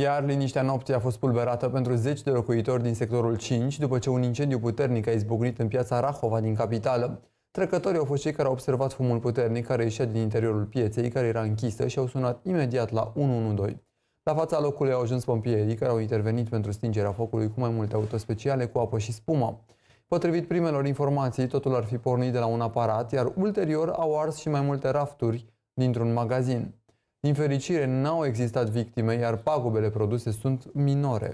Iar liniștea nopții a fost pulberată pentru zeci de locuitori din sectorul 5 după ce un incendiu puternic a izbucnit în piața Rahova din capitală. Trecătorii au fost cei care au observat fumul puternic care ieșea din interiorul pieței, care era închisă și au sunat imediat la 112. La fața locului au ajuns pompierii care au intervenit pentru stingerea focului cu mai multe autospeciale cu apă și spumă. Potrivit primelor informații, totul ar fi pornit de la un aparat, iar ulterior au ars și mai multe rafturi dintr-un magazin. Din fericire, n-au existat victime, iar pagubele produse sunt minore.